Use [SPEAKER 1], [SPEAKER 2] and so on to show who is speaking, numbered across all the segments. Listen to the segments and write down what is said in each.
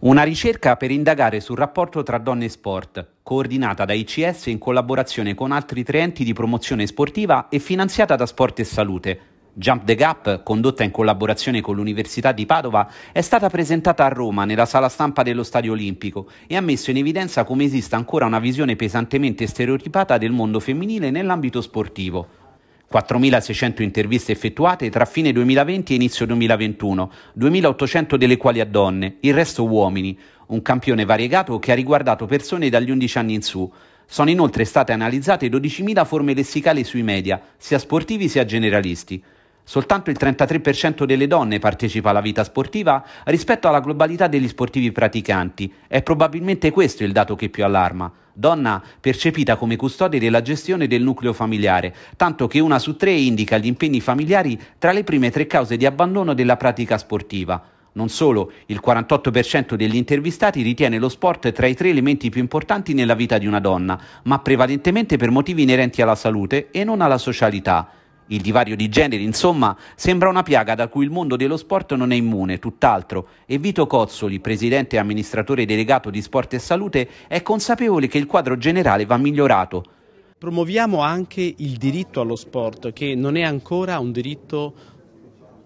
[SPEAKER 1] Una ricerca per indagare sul rapporto tra donne e sport, coordinata da ICS in collaborazione con altri tre enti di promozione sportiva e finanziata da Sport e Salute. Jump the Gap, condotta in collaborazione con l'Università di Padova, è stata presentata a Roma nella sala stampa dello Stadio Olimpico e ha messo in evidenza come esista ancora una visione pesantemente stereotipata del mondo femminile nell'ambito sportivo. 4.600 interviste effettuate tra fine 2020 e inizio 2021, 2.800 delle quali a donne, il resto uomini, un campione variegato che ha riguardato persone dagli 11 anni in su. Sono inoltre state analizzate 12.000 forme lessicali sui media, sia sportivi sia generalisti. Soltanto il 33% delle donne partecipa alla vita sportiva rispetto alla globalità degli sportivi praticanti. È probabilmente questo il dato che più allarma. Donna percepita come custode della gestione del nucleo familiare, tanto che una su tre indica gli impegni familiari tra le prime tre cause di abbandono della pratica sportiva. Non solo, il 48% degli intervistati ritiene lo sport tra i tre elementi più importanti nella vita di una donna, ma prevalentemente per motivi inerenti alla salute e non alla socialità. Il divario di genere, insomma, sembra una piaga da cui il mondo dello sport non è immune, tutt'altro, e Vito Cozzoli, presidente e amministratore delegato di Sport e Salute, è consapevole che il quadro generale va migliorato.
[SPEAKER 2] Promuoviamo anche il diritto allo sport, che non è ancora un diritto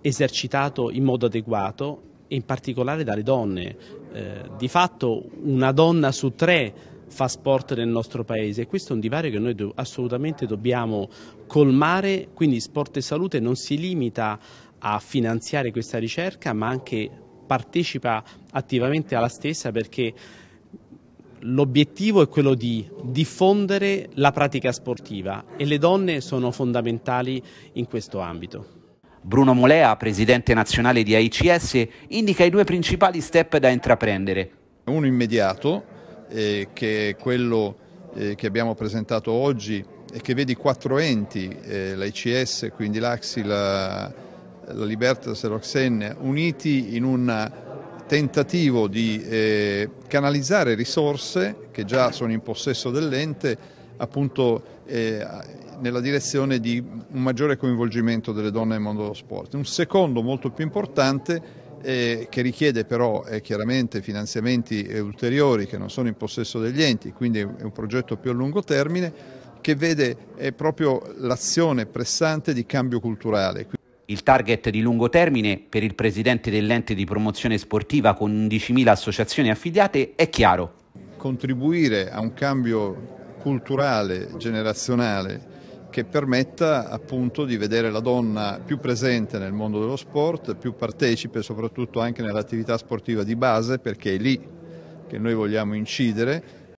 [SPEAKER 2] esercitato in modo adeguato, in particolare dalle donne. Eh, di fatto una donna su tre fa sport nel nostro paese e questo è un divario che noi do assolutamente dobbiamo colmare, quindi sport e salute non si limita a finanziare questa ricerca ma anche partecipa attivamente alla stessa perché l'obiettivo è quello di diffondere la pratica sportiva e le donne sono fondamentali in questo ambito. Bruno Molea, presidente nazionale di AICS, indica i due principali step
[SPEAKER 3] da intraprendere. Uno immediato, eh, che è quello eh, che abbiamo presentato oggi e che vede i quattro enti, eh, la quindi l'Axi, la, la Libertas e l'Oxen, uniti in un tentativo di eh, canalizzare risorse che già sono in possesso dell'ente appunto eh, nella direzione di un maggiore coinvolgimento delle donne nel mondo dello sport. Un secondo molto più importante eh, che richiede però eh, chiaramente finanziamenti eh, ulteriori che non sono in possesso degli enti, quindi è un progetto più a lungo termine che vede eh, proprio l'azione pressante di cambio culturale.
[SPEAKER 1] Il target di lungo termine per il presidente dell'ente di promozione sportiva con 11.000 associazioni affiliate è chiaro.
[SPEAKER 3] Contribuire a un cambio culturale, generazionale che permetta appunto di vedere la donna più presente nel mondo dello sport, più partecipe soprattutto anche nell'attività sportiva di base perché è lì che noi vogliamo incidere